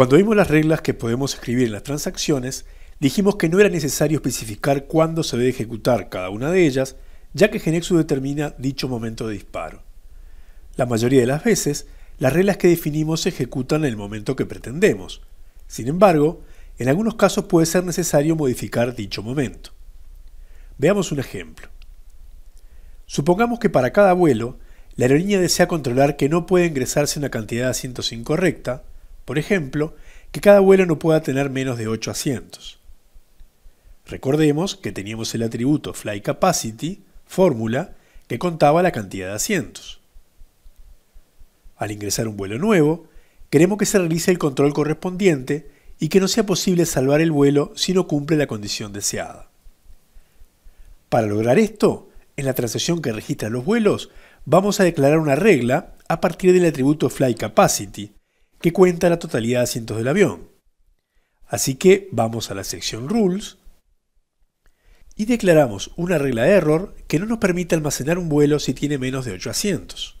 Cuando vimos las reglas que podemos escribir en las transacciones, dijimos que no era necesario especificar cuándo se debe ejecutar cada una de ellas, ya que Genexus determina dicho momento de disparo. La mayoría de las veces, las reglas que definimos se ejecutan en el momento que pretendemos. Sin embargo, en algunos casos puede ser necesario modificar dicho momento. Veamos un ejemplo. Supongamos que para cada vuelo, la aerolínea desea controlar que no puede ingresarse una cantidad de asientos incorrecta, por ejemplo, que cada vuelo no pueda tener menos de 8 asientos. Recordemos que teníamos el atributo Fly Capacity, fórmula, que contaba la cantidad de asientos. Al ingresar un vuelo nuevo, queremos que se realice el control correspondiente y que no sea posible salvar el vuelo si no cumple la condición deseada. Para lograr esto, en la transacción que registra los vuelos, vamos a declarar una regla a partir del atributo Fly Capacity, que cuenta la totalidad de asientos del avión. Así que vamos a la sección Rules y declaramos una regla de error que no nos permite almacenar un vuelo si tiene menos de 8 asientos.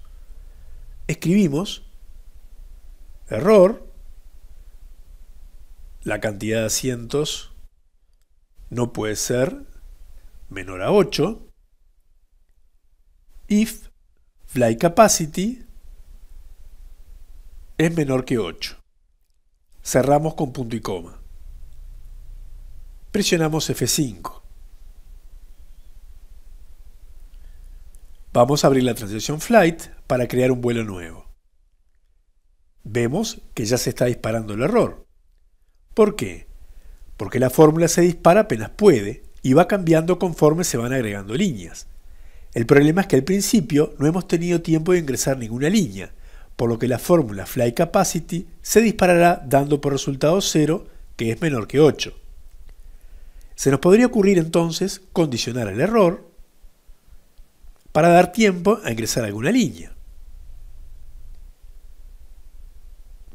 Escribimos error, la cantidad de asientos no puede ser menor a 8, if fly capacity es menor que 8. Cerramos con punto y coma. Presionamos F5. Vamos a abrir la transición flight para crear un vuelo nuevo. Vemos que ya se está disparando el error. ¿Por qué? Porque la fórmula se dispara apenas puede y va cambiando conforme se van agregando líneas. El problema es que al principio no hemos tenido tiempo de ingresar ninguna línea, por lo que la fórmula fly capacity se disparará dando por resultado 0, que es menor que 8. Se nos podría ocurrir entonces condicionar el error para dar tiempo a ingresar alguna línea.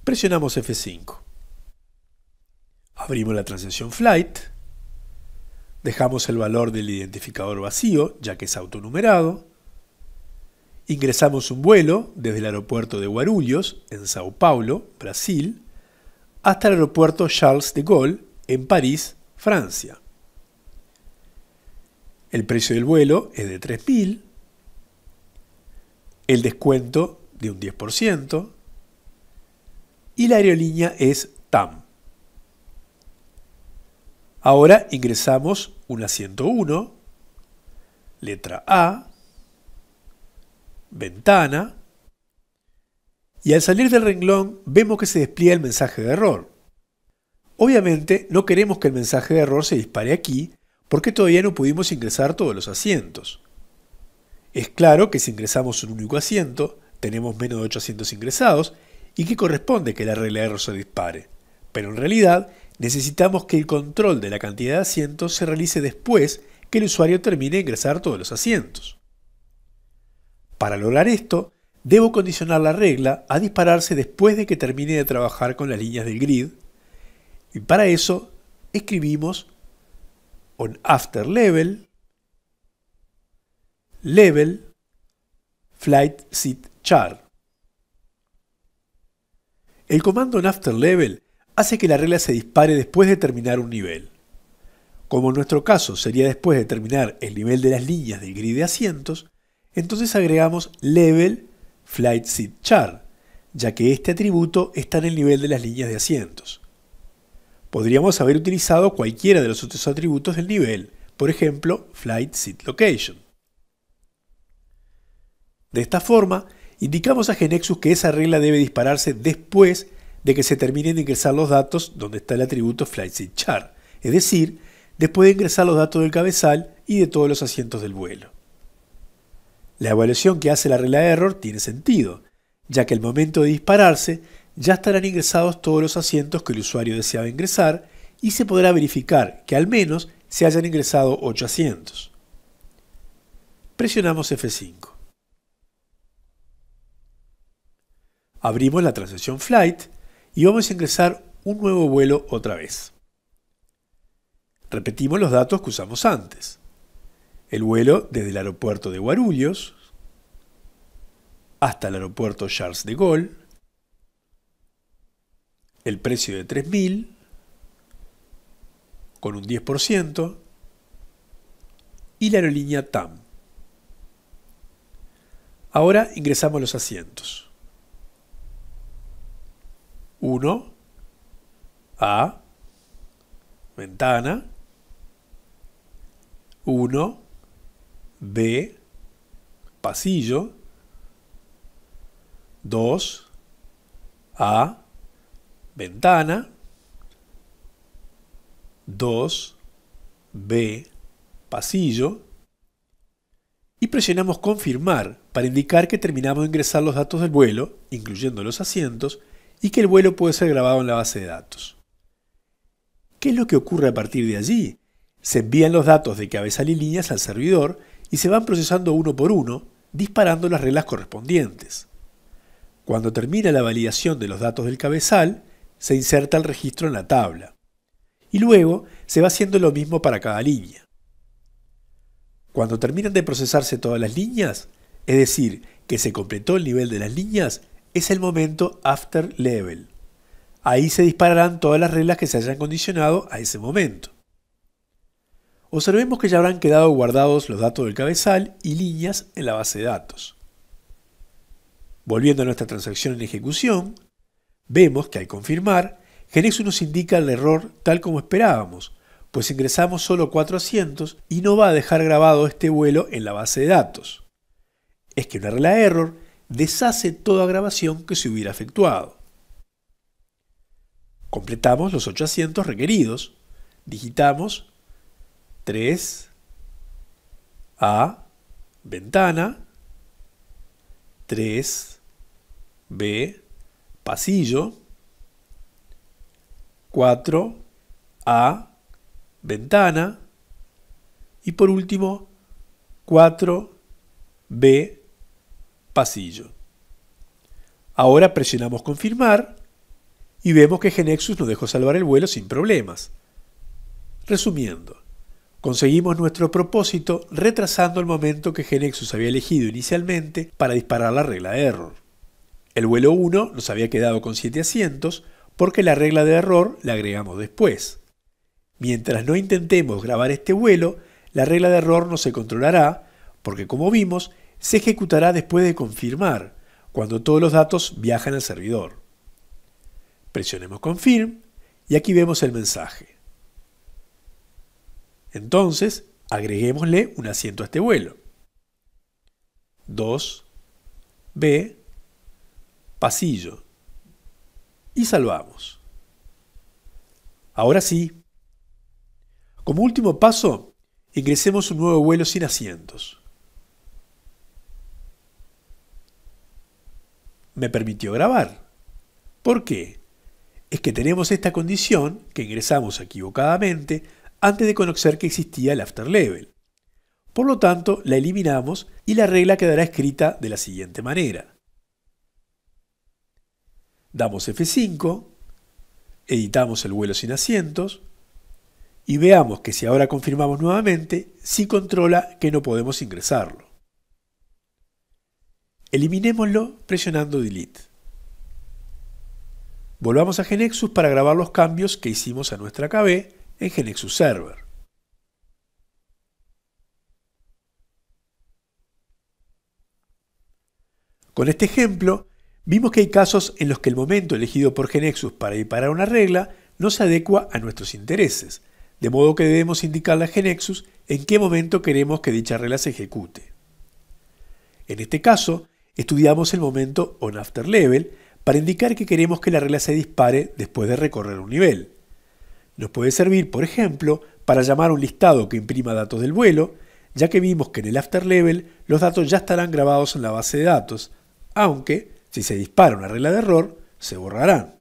Presionamos F5. Abrimos la transición flight. Dejamos el valor del identificador vacío, ya que es autonumerado. Ingresamos un vuelo desde el aeropuerto de Guarulhos, en Sao Paulo, Brasil, hasta el aeropuerto Charles de Gaulle, en París, Francia. El precio del vuelo es de 3.000, el descuento de un 10% y la aerolínea es TAM. Ahora ingresamos un asiento 1, letra A, ventana, y al salir del renglón vemos que se despliega el mensaje de error. Obviamente no queremos que el mensaje de error se dispare aquí porque todavía no pudimos ingresar todos los asientos. Es claro que si ingresamos un único asiento, tenemos menos de 8 asientos ingresados y que corresponde que la regla de error se dispare. Pero en realidad necesitamos que el control de la cantidad de asientos se realice después que el usuario termine de ingresar todos los asientos. Para lograr esto, debo condicionar la regla a dispararse después de que termine de trabajar con las líneas del grid. Y para eso escribimos on after level, level, flight seat char. El comando on after level hace que la regla se dispare después de terminar un nivel. Como en nuestro caso sería después de terminar el nivel de las líneas del grid de asientos, entonces agregamos level flight seat ya que este atributo está en el nivel de las líneas de asientos. Podríamos haber utilizado cualquiera de los otros atributos del nivel, por ejemplo, flight seat location. De esta forma, indicamos a Genexus que esa regla debe dispararse después de que se terminen de ingresar los datos donde está el atributo flight seat es decir, después de ingresar los datos del cabezal y de todos los asientos del vuelo. La evaluación que hace la regla de error tiene sentido, ya que al momento de dispararse ya estarán ingresados todos los asientos que el usuario deseaba ingresar y se podrá verificar que al menos se hayan ingresado 8 asientos. Presionamos F5. Abrimos la transacción Flight y vamos a ingresar un nuevo vuelo otra vez. Repetimos los datos que usamos antes el vuelo desde el aeropuerto de Guarulhos hasta el aeropuerto Charles de Gaulle, el precio de 3.000, con un 10%, y la aerolínea TAM. Ahora ingresamos los asientos. 1 A ventana 1 B pasillo 2 a ventana 2 b pasillo y presionamos confirmar para indicar que terminamos de ingresar los datos del vuelo, incluyendo los asientos, y que el vuelo puede ser grabado en la base de datos. ¿Qué es lo que ocurre a partir de allí? Se envían los datos de cabeza y líneas al servidor y se van procesando uno por uno, disparando las reglas correspondientes. Cuando termina la validación de los datos del cabezal, se inserta el registro en la tabla. Y luego se va haciendo lo mismo para cada línea. Cuando terminan de procesarse todas las líneas, es decir, que se completó el nivel de las líneas, es el momento after level. Ahí se dispararán todas las reglas que se hayan condicionado a ese momento. Observemos que ya habrán quedado guardados los datos del cabezal y líneas en la base de datos. Volviendo a nuestra transacción en ejecución, vemos que al confirmar, Genexo nos indica el error tal como esperábamos, pues ingresamos solo 4 asientos y no va a dejar grabado este vuelo en la base de datos. Es que una regla error deshace toda grabación que se hubiera efectuado. Completamos los 8 asientos requeridos, digitamos 3 A ventana 3 B pasillo 4 A ventana y por último 4 B pasillo. Ahora presionamos confirmar y vemos que Genexus nos dejó salvar el vuelo sin problemas. Resumiendo, Conseguimos nuestro propósito retrasando el momento que Genexus había elegido inicialmente para disparar la regla de error. El vuelo 1 nos había quedado con 7 asientos porque la regla de error la agregamos después. Mientras no intentemos grabar este vuelo, la regla de error no se controlará porque como vimos, se ejecutará después de confirmar, cuando todos los datos viajan al servidor. Presionemos Confirm y aquí vemos el mensaje. Entonces, agreguémosle un asiento a este vuelo. 2B, pasillo. Y salvamos. Ahora sí. Como último paso, ingresemos un nuevo vuelo sin asientos. Me permitió grabar. ¿Por qué? Es que tenemos esta condición que ingresamos equivocadamente antes de conocer que existía el after level. Por lo tanto, la eliminamos y la regla quedará escrita de la siguiente manera. Damos F5, editamos el vuelo sin asientos y veamos que si ahora confirmamos nuevamente, sí controla que no podemos ingresarlo. Eliminémoslo presionando Delete. Volvamos a Genexus para grabar los cambios que hicimos a nuestra KB en Genexus Server. Con este ejemplo, vimos que hay casos en los que el momento elegido por Genexus para disparar una regla no se adecua a nuestros intereses, de modo que debemos indicarle a Genexus en qué momento queremos que dicha regla se ejecute. En este caso, estudiamos el momento on after level para indicar que queremos que la regla se dispare después de recorrer un nivel. Nos puede servir, por ejemplo, para llamar un listado que imprima datos del vuelo, ya que vimos que en el after level los datos ya estarán grabados en la base de datos, aunque, si se dispara una regla de error, se borrarán.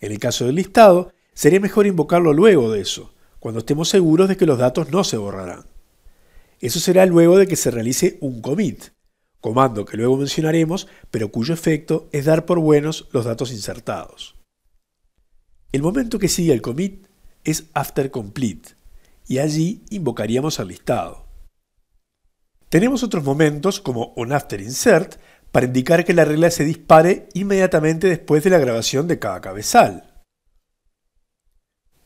En el caso del listado, sería mejor invocarlo luego de eso, cuando estemos seguros de que los datos no se borrarán. Eso será luego de que se realice un commit, comando que luego mencionaremos, pero cuyo efecto es dar por buenos los datos insertados. El momento que sigue al commit es after complete y allí invocaríamos al listado. Tenemos otros momentos como on after insert para indicar que la regla se dispare inmediatamente después de la grabación de cada cabezal.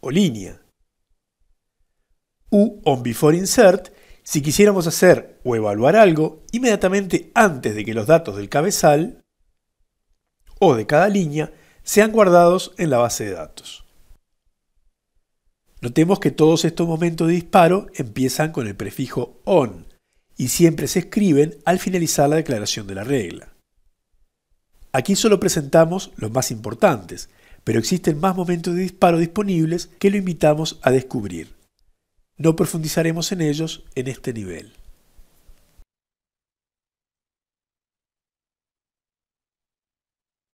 O línea. U on before insert si quisiéramos hacer o evaluar algo inmediatamente antes de que los datos del cabezal o de cada línea sean guardados en la base de datos. Notemos que todos estos momentos de disparo empiezan con el prefijo on y siempre se escriben al finalizar la declaración de la regla. Aquí solo presentamos los más importantes, pero existen más momentos de disparo disponibles que lo invitamos a descubrir. No profundizaremos en ellos en este nivel.